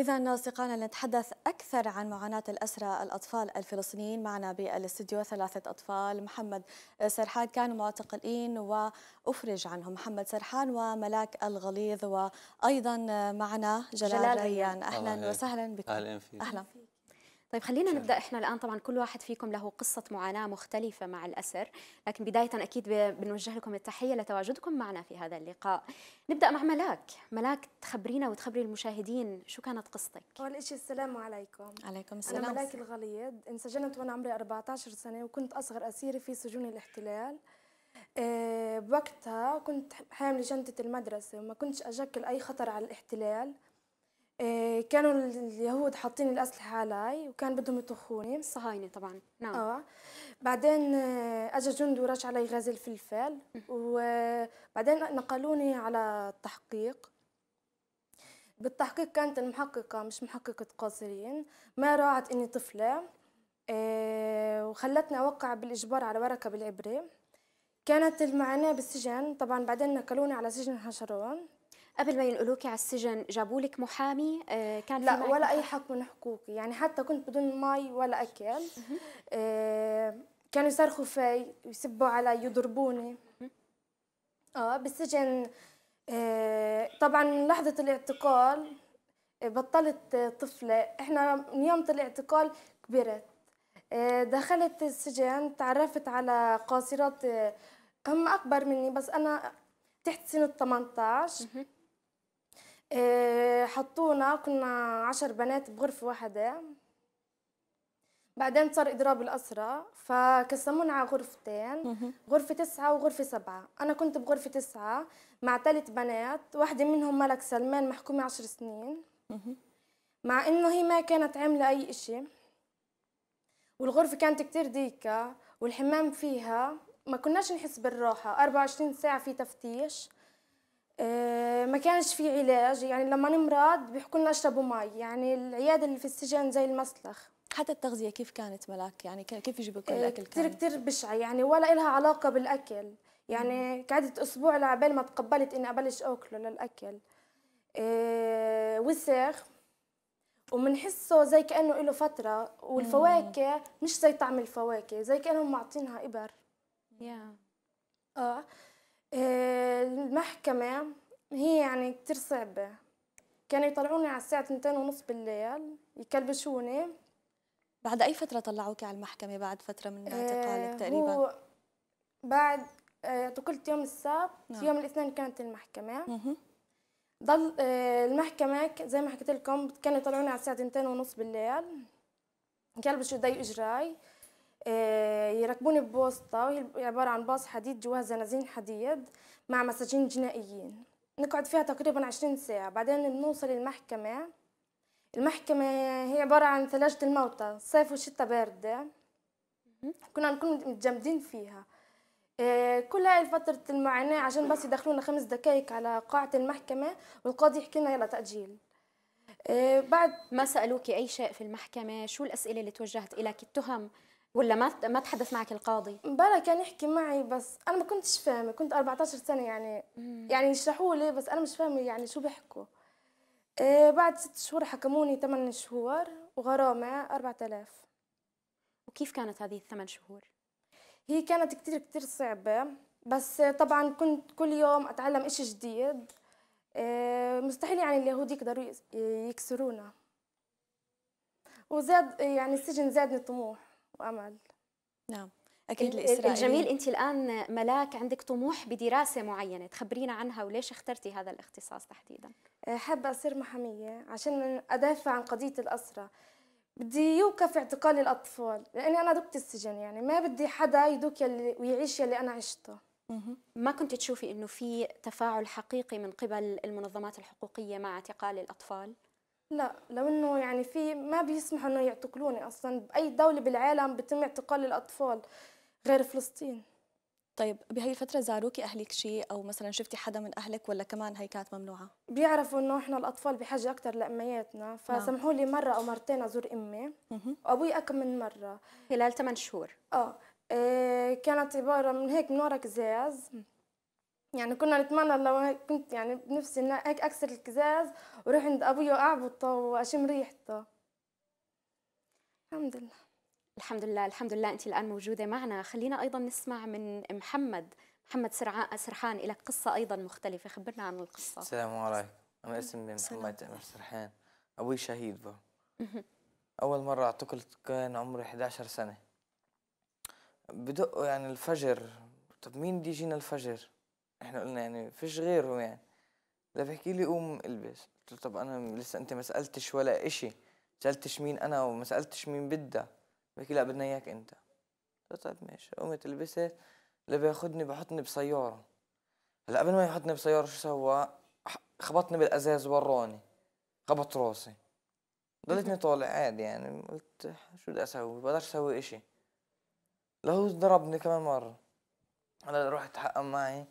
إذا أصدقائنا لنتحدث أكثر عن معاناة الأسرى الأطفال الفلسطينيين معنا بالاستديو ثلاثة أطفال محمد سرحان كانوا معتقلين وأفرج عنهم محمد سرحان وملاك الغليظ وأيضا معنا جلال, جلال ريان أهلا وسهلا بكم أهلا فيك أهلا فيك طيب خلينا نبدا احنا الان طبعا كل واحد فيكم له قصه معاناه مختلفه مع الاسر لكن بدايه اكيد بنوجه لكم التحيه لتواجدكم معنا في هذا اللقاء نبدا مع ملاك ملاك تخبرينا وتخبري المشاهدين شو كانت قصتك اول شيء السلام عليكم عليكم السلام انا ملاك الغليظ انسجنت وانا عمري 14 سنه وكنت اصغر اسيره في سجون الاحتلال آه، بوقتها كنت حاملة شنطة المدرسة وما كنتش أشكل أي خطر على الاحتلال آه، كانوا اليهود حاطين الأسلحة علي وكان بدهم يطخوني الصهاينة طبعا نعم آه بعدين آه، اجى جندي ورش علي غاز الفلفل وبعدين آه، نقلوني على التحقيق بالتحقيق كانت المحققة مش محققة قاصرين ما راعت إني طفلة وخلتني أوقع بالإجبار على ورقة بالعبري كانت المعاناة بالسجن طبعا بعدين نقلوني على سجن حشرون قبل ما ينقلوكي على السجن جابوا لك محامي آه، كان لا ولا اي حق من حقوقي يعني حتى كنت بدون مي ولا اكل آه، كانوا يصرخوا في يسبوا علي يضربوني اه بالسجن آه، طبعا من لحظه الاعتقال بطلت طفله احنا من يوم الاعتقال كبرت دخلت السجن تعرفت على قاصرات هم اكبر مني بس انا تحت سن ال 18 آه، حطونا كنا عشر بنات بغرفة واحدة بعدين صار إضراب الأسرة فقسمونا على غرفتين غرفة تسعة وغرفة سبعة أنا كنت بغرفة تسعة مع ثلاث بنات واحدة منهم ملك سلمان محكومة عشر سنين مع إنه هي ما كانت عاملة أي إشي والغرفة كانت كتير ضيقة والحمام فيها ما كناش نحس بالراحة 24 ساعة في تفتيش آه، ما كانش في علاج يعني لما نمرض بيحكوا لنا اشربوا مي يعني العياده اللي في السجن زي المسلخ حتى التغذيه كيف كانت ملاك يعني كيف يجيب لكم آه، الاكل كثير كثير بشعه يعني ولا إلها علاقه بالاكل يعني قعدت اسبوع لعبال ما تقبلت اني ابلش اكله للاكل إيه وسخ وبنحسه زي كانه له فتره والفواكه مش زي طعم الفواكه زي كانهم معطينها ابر يا yeah. اه آه، المحكمة هي يعني كتير صعبة كانوا يطلعوني على الساعة تنتين ونص بالليل يكلبشوني بعد أي فترة طلعوك على المحكمة بعد فترة من اعتقالك آه، تقريبا؟ هو بعد اعتقلت آه، يوم السبت نعم. يوم الاثنين كانت المحكمة مه. ضل المحكمة زي ما حكيت لكم كانوا يطلعوني على الساعة تنتين ونص بالليل كلبشوا دي إجراي آه، يركبوني بوسطة وهي عبارة عن باص حديد جواه زنازين حديد مع مساجين جنائيين نقعد فيها تقريبا عشرين ساعة بعدين بنوصل المحكمة المحكمة هي عبارة عن ثلاجة الموتى صيف وشتا باردة كنا نكون متجمدين فيها آه، كل هاي فترة المعاناة عشان بس يدخلونا خمس دقايق على قاعة المحكمة والقاضي يحكي لنا يلا تأجيل آه، بعد ما سألوكي أي شيء في المحكمة شو الأسئلة اللي توجهت إليك التهم ولا ما ما تحدث معك القاضي؟ بلا كان يحكي معي بس انا ما كنتش فاهمه كنت 14 سنه يعني مم. يعني يشرحوا لي بس انا مش فاهمه يعني شو بيحكوا إيه بعد ست شهور حكموني ثمان شهور وغرامه 4000 وكيف كانت هذه الثمان شهور؟ هي كانت كثير كثير صعبة بس طبعا كنت كل يوم أتعلم إشي جديد إيه، مستحيل يعني اليهود يقدروا يكسرونا وزاد يعني السجن زادني طموح وأمل نعم أكيد الإسرائيليين الجميل أنت الآن ملاك عندك طموح بدراسة معينة تخبرينا عنها وليش اخترتي هذا الاختصاص تحديدا أه، حابة أصير محامية عشان أدافع عن قضية الأسرة بدي يوقف إيوه اعتقال الأطفال لأني أنا دكت السجن يعني ما بدي حدا يدوك يلي ويعيش يلي أنا عشته ما كنت تشوفي انه في تفاعل حقيقي من قبل المنظمات الحقوقيه مع اعتقال الاطفال؟ لا لو انه يعني في ما بيسمحوا انه يعتقلوني اصلا باي دوله بالعالم بتم اعتقال الاطفال غير فلسطين طيب بهي الفترة زاروكي أهلك شيء أو مثلا شفتي حدا من أهلك ولا كمان هي كانت ممنوعة؟ بيعرفوا إنه إحنا الأطفال بحاجة أكثر لأمياتنا نعم. فسمحوا لي مرة أو مرتين أزور أمي وأبوي أكم من مرة خلال ثمان شهور آه إيه كانت عبارة من هيك من ورا كزاز يعني كنا نتمنى لو كنت يعني بنفسي إن هيك أكسر الكزاز وأروح عند ابوي وأعبطه وأشم ريحته الحمد لله الحمد لله الحمد لله أنت الآن موجودة معنا خلينا أيضا نسمع من محمد محمد سرحان إلى قصة أيضا مختلفة خبرنا عن القصة السلام عليكم أنا اسمي محمد أمير سرحان أبوي شهيد بقى أول مرة اعتقلت كان عمري 11 سنة بدقوا يعني الفجر طب مين بده يجينا الفجر احنا قلنا يعني فيش غيره يعني ده بحكي لي قوم البس قلت له طب انا لسه انت ما سالتش ولا اشي ما سالتش مين انا وما سالتش مين بدها بحكي لا بدنا اياك انت قلت طب ماشي قمت لبست اللي بياخدني بحطني بسياره هلا قبل ما يحطني بسياره شو سوى خبطني بالازاز وراني خبط راسي ضليتني طالع عادي يعني قلت شو بدي اسوي بقدرش اسوي اشي لو ضربني كمان مره انا رحت حقق معي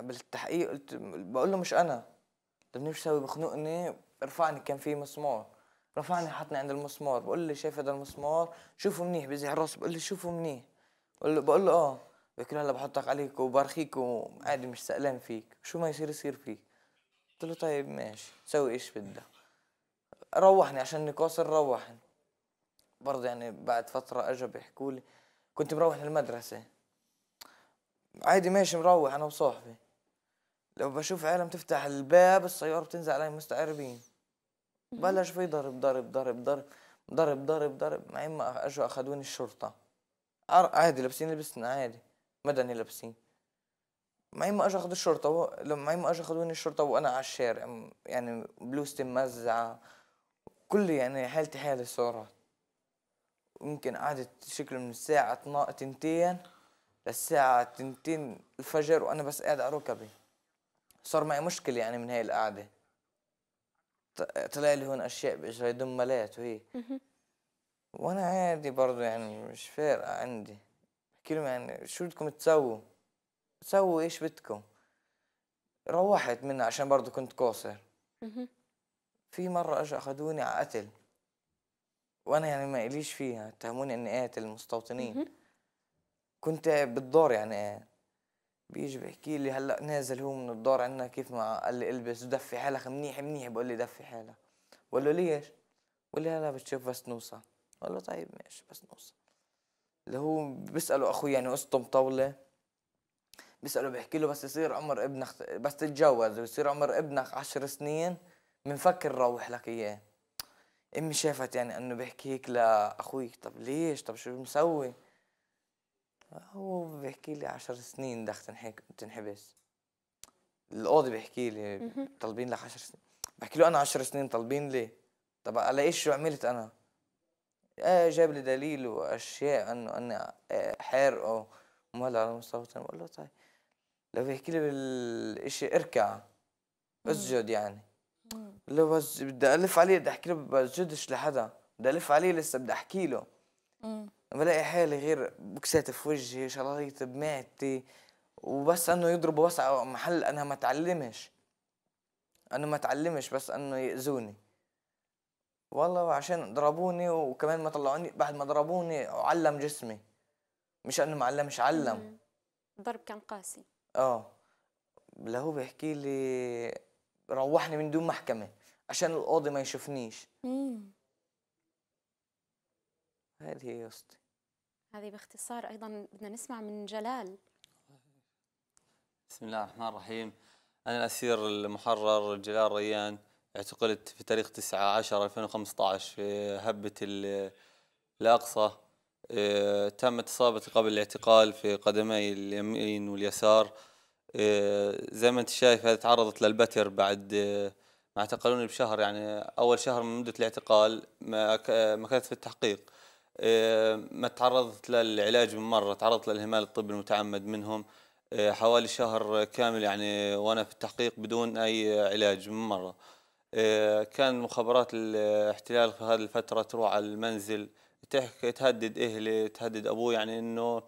بالتحقيق قلت بقول له مش انا طب مش سوي بخنقني رفعني كان في مسمار رفعني حطني عند المسمار بقول لي شايف هذا المسمار شوفه منيح بيزيح راسه بقول لي شوفه منيح بقول له بقول له اه بقول هلا بحطك عليك وبرخيك وعادي مش سألان فيك شو ما يصير يصير فيك قلت له طيب ماشي سوي ايش بدك روحني عشان نكوصل روحني برضه يعني بعد فترة اجى بيحكوا لي كنت مروح للمدرسة عادي ماشي مروح انا وصاحبي لو بشوف عالم تفتح الباب السيارة بتنزل علي مستعربين بلش في ضرب ضرب ضرب ضرب ضرب ضرب ضرب مع ما اجوا اخذوني الشرطة عادي لابسين لبسنا عادي مدني لابسين مع ما اجوا اخذوا الشرطة و... لما ما اجوا اخذوني الشرطة وانا على الشارع يعني بلوزتي ممزعة كل يعني حالتي حالة صارت يمكن قعدت شكل من الساعة 2 تنتين للساعة تنتين الفجر وأنا بس قاعد على ركبي صار معي مشكلة يعني من هاي القعدة طلع لي هون أشياء بإجري دملات وهي وأنا عادي برضو يعني مش فارقة عندي بحكي لهم يعني شو بدكم تسووا سووا إيش بدكم روحت منها عشان برضو كنت قاصر في مرة اجوا اخذوني على قتل وانا يعني ما اليش فيها اتهموني اني قاتل المستوطنين كنت بالدار يعني بيجي بحكي لي هلا نازل هو من الدار عندنا كيف ما قال لي البس ودفي حالك منيح منيح بقول لي دفي حالك بقول له ليش؟ بقول لي هلا بتشوف بس نوصل بقول له طيب ماشي بس نوصل اللي هو بيسأله اخوي يعني قصته مطوله بيسأله بحكي له بس يصير عمر ابنك بس تتجوز ويصير عمر ابنك عشر سنين بنفكر نروح لك اياه امي شافت يعني انه بحكي هيك لاخوي طب ليش طب شو مسوي هو بيحكي لي عشر سنين بدك تنحك تنحبس القاضي بيحكي لي طالبين لك عشر سنين بحكي له انا عشر سنين طالبين لي طب على ايش شو عملت انا؟ ايه جاب لي دليل واشياء انه انا آه، حارقه ومال على مستوى بقول له طيب لو بيحكي لي بالشيء اركع اسجد يعني لو بس بدي الف عليه بدي احكي له بسجدش لحدا بدي الف عليه لسه بدي احكي له بلاقي حالي غير بوكسات في وجهي شرايط بمعدتي وبس انه يضربوا بس على محل انا ما تعلمش انا ما تعلمش بس انه يأذوني والله عشان ضربوني وكمان ما طلعوني بعد ما ضربوني علم جسمي مش انه ما علمش علم الضرب كان قاسي اه لا هو بيحكي لي روحني من دون محكمه عشان القاضي ما يشوفنيش امم هذه هي يا هذه باختصار أيضا بدنا نسمع من جلال بسم الله الرحمن الرحيم أنا الأسير المحرر جلال ريان اعتقلت في تاريخ 9 10 2015 في هبة الأقصى إيه، تمت إصابتي قبل الاعتقال في قدمي اليمين واليسار إيه، زي ما أنت شايف هذه تعرضت للبتر بعد ما اعتقلوني بشهر يعني أول شهر من مدة الاعتقال ما كانت في التحقيق آه، ما تعرضت للعلاج من مرة تعرضت للإهمال الطبي المتعمد منهم آه، حوالي شهر كامل يعني وأنا في التحقيق بدون أي علاج من مرة آه، كان مخابرات الاحتلال في هذه الفترة تروح على المنزل تحكي تهدد اهلي تهدد ابوي يعني انه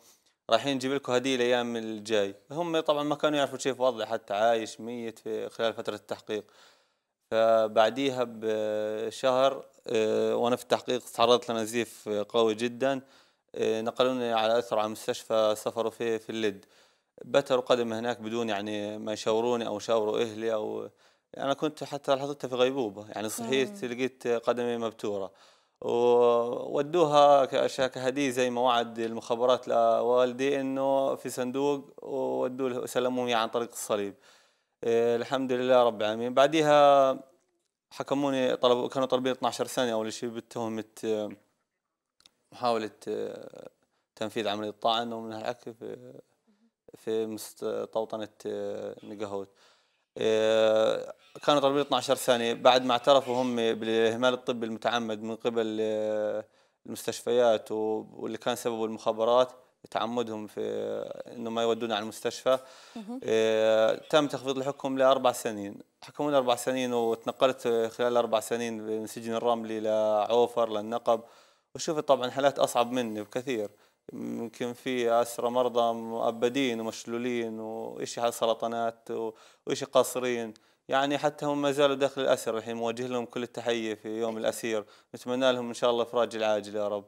رايحين نجيب لكم هديه الايام الجاي هم طبعا ما كانوا يعرفوا شيء في وضعي حتى عايش ميت في خلال فتره التحقيق فبعديها بشهر آه، وانا في التحقيق تعرضت لنزيف قوي جدا آه، نقلوني على اثر على مستشفى سفروا فيه في اللد بتروا قدمي هناك بدون يعني ما يشاوروني او يشاوروا اهلي او يعني انا كنت حتى لاحظتها في غيبوبه يعني صحيت لقيت قدمي مبتوره وودوها كهديه زي ما وعد المخابرات لوالدي انه في صندوق وودوه سلموه يعني عن طريق الصليب إيه، الحمد لله رب العالمين بعديها حكموني طلبوا كانوا طالبين 12 سنه اول شيء بتهمه إيه، محاوله إيه، تنفيذ عمليه طعن ومن هالحكي في في مستوطنه نقهوت كانوا طالبين 12 سنه بعد ما اعترفوا هم بالاهمال الطبي المتعمد من قبل المستشفيات واللي كان سببه المخابرات تعمدهم في انه ما يودونا على المستشفى آه تم تخفيض الحكم لاربع سنين حكمونا اربع سنين وتنقلت خلال اربع سنين من سجن الرملي لعوفر للنقب وشفت طبعا حالات اصعب مني بكثير ممكن في اسرى مرضى مؤبدين ومشلولين وإشي على سرطانات وإشي قاصرين يعني حتى هم ما زالوا داخل الاسر الحين موجه لهم كل التحيه في يوم الاسير نتمنى لهم ان شاء الله افراج العاجل يا رب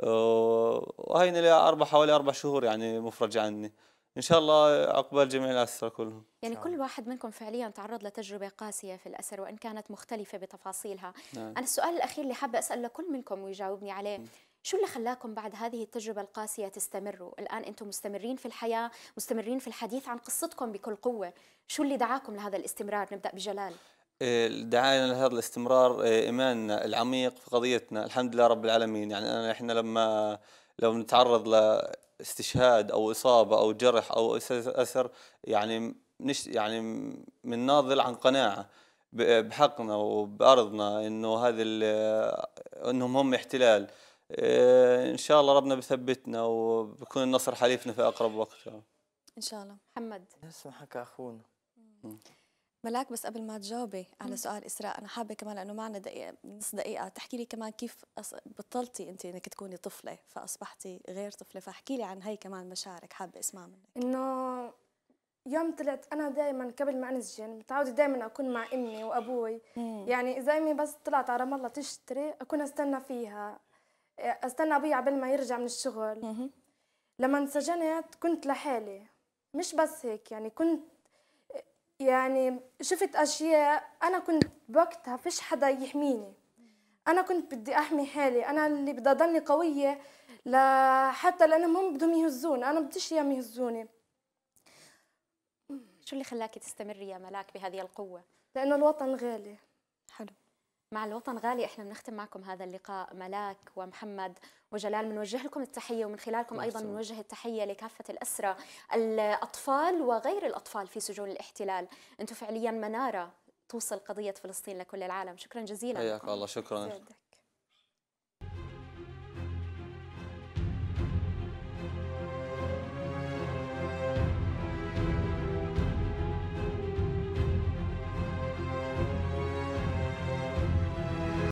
وهيني لي اربع حوالي اربع شهور يعني مفرج عني ان شاء الله عقبال جميع الاسرى كلهم يعني كل واحد منكم فعليا تعرض لتجربه قاسيه في الاسر وان كانت مختلفه بتفاصيلها نعم. انا السؤال الاخير اللي حابه اسال لكل منكم ويجاوبني عليه م. شو اللي خلاكم بعد هذه التجربة القاسية تستمروا؟ الآن أنتم مستمرين في الحياة، مستمرين في الحديث عن قصتكم بكل قوة، شو اللي دعاكم لهذا الاستمرار؟ نبدأ بجلال. دعانا لهذا الاستمرار آه، ايماننا العميق في قضيتنا الحمد لله رب العالمين يعني أنا احنا لما لو نتعرض لاستشهاد او اصابه او جرح او اسر يعني نش يعني من ناضل عن قناعه بحقنا وبارضنا انه هذه انهم هم احتلال آه، ان شاء الله ربنا بثبتنا وبكون النصر حليفنا في اقرب وقت ان شاء الله محمد اسمحك اخونا ملاك بس قبل ما تجاوبي على سؤال اسراء انا حابه كمان لانه معنا دقيقه نص دقيقه تحكي لي كمان كيف بطلتي انت انك تكوني طفله فاصبحتي غير طفله فاحكي لي عن هي كمان مشاعرك حابه اسمع منك انه يوم طلعت انا دائما قبل ما انسجن متعوده دائما اكون مع امي وابوي مم. يعني اذا امي بس طلعت على رام الله تشتري اكون استنى فيها استنى ابوي قبل ما يرجع من الشغل مم. لما انسجنت كنت لحالي مش بس هيك يعني كنت يعني شفت أشياء أنا كنت بوقتها فيش حدا يحميني أنا كنت بدي أحمي حالي أنا اللي بدي أضلني قوية لحتى لانه هم بدهم يهزوني أنا بديش إياهم يهزوني شو اللي خلاكي تستمري يا ملاك بهذه القوة؟ لأنه الوطن غالي مع الوطن غالي احنا بنختم معكم هذا اللقاء ملاك ومحمد وجلال بنوجه لكم التحيه ومن خلالكم ايضا بنوجه التحيه لكافه الاسرى الاطفال وغير الاطفال في سجون الاحتلال انتم فعليا مناره توصل قضيه فلسطين لكل العالم شكرا جزيلا حياك الله شكرا